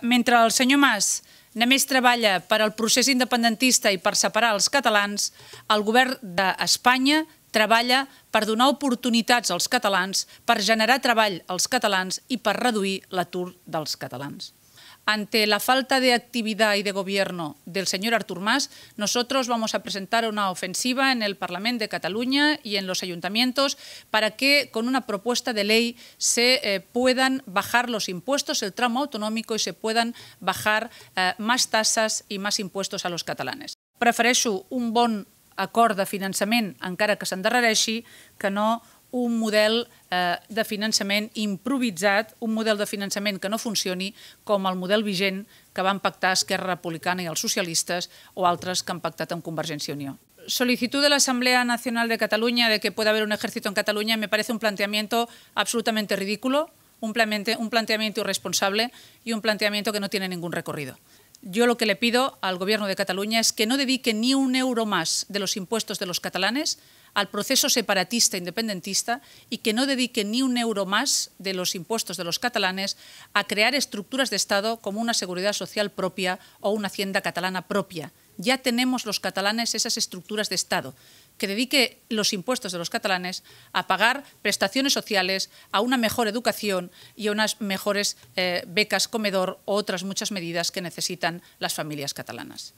Mentre el senyor Mas només treballa per al procés independentista i per separar els catalans, el govern d'Espanya treballa per donar oportunitats als catalans, per generar treball als catalans i per reduir l'atur dels catalans ante la falta de actividad y de gobierno del señor Artur Mas, nosotros vamos a presentar una ofensiva en el Parlamento de Cataluña y en los ayuntamientos para que con una propuesta de ley se eh, puedan bajar los impuestos, el tramo autonómico y se puedan bajar eh, más tasas y más impuestos a los catalanes. Prefereixo un bon acord de finançament, encara que s'endarrereixi, que no un model eh, de finançament improvisat, un model de finançament que no funcioni com el model vigent que van pactar Esquerra Republicana i els socialistes o altres que han pactat amb Convergència i Unió. solicitud de la Asamblea Nacional de Cataluña de que pueda haber un ejército en Cataluña me parece un planteamiento absolutamente ridículo, un planteamiento irresponsable y un planteamiento que no tiene ningún recorrido. Yo lo que le pido al Gobierno de Cataluña es que no dedique ni un euro más de los impuestos de los catalanes al proceso separatista independentista y que no dedique ni un euro más de los impuestos de los catalanes a crear estructuras de Estado como una seguridad social propia o una hacienda catalana propia. Ya tenemos los catalanes esas estructuras de Estado que dedique los impuestos de los catalanes a pagar prestaciones sociales, a una mejor educación y a unas mejores eh, becas comedor o otras muchas medidas que necesitan las familias catalanas.